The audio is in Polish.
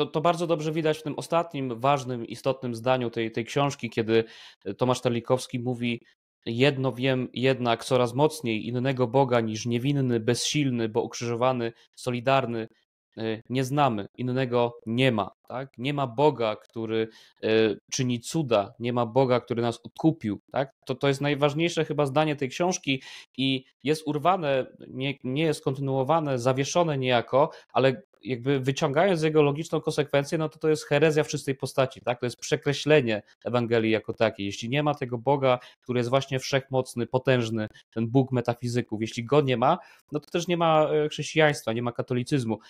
to, to bardzo dobrze widać w tym ostatnim ważnym, istotnym zdaniu tej, tej książki, kiedy Tomasz Terlikowski mówi: Jedno wiem jednak coraz mocniej innego Boga niż niewinny, bezsilny, bo ukrzyżowany, solidarny, y, nie znamy, innego nie ma. Tak? Nie ma Boga, który y, czyni cuda, nie ma Boga, który nas odkupił. Tak? To, to jest najważniejsze chyba zdanie tej książki i jest urwane, nie, nie jest kontynuowane, zawieszone niejako, ale jakby wyciągając jego logiczną konsekwencję, no to to jest herezja w czystej postaci, tak? To jest przekreślenie Ewangelii jako takiej. Jeśli nie ma tego Boga, który jest właśnie wszechmocny, potężny, ten Bóg metafizyków, jeśli go nie ma, no to też nie ma e, chrześcijaństwa, nie ma katolicyzmu.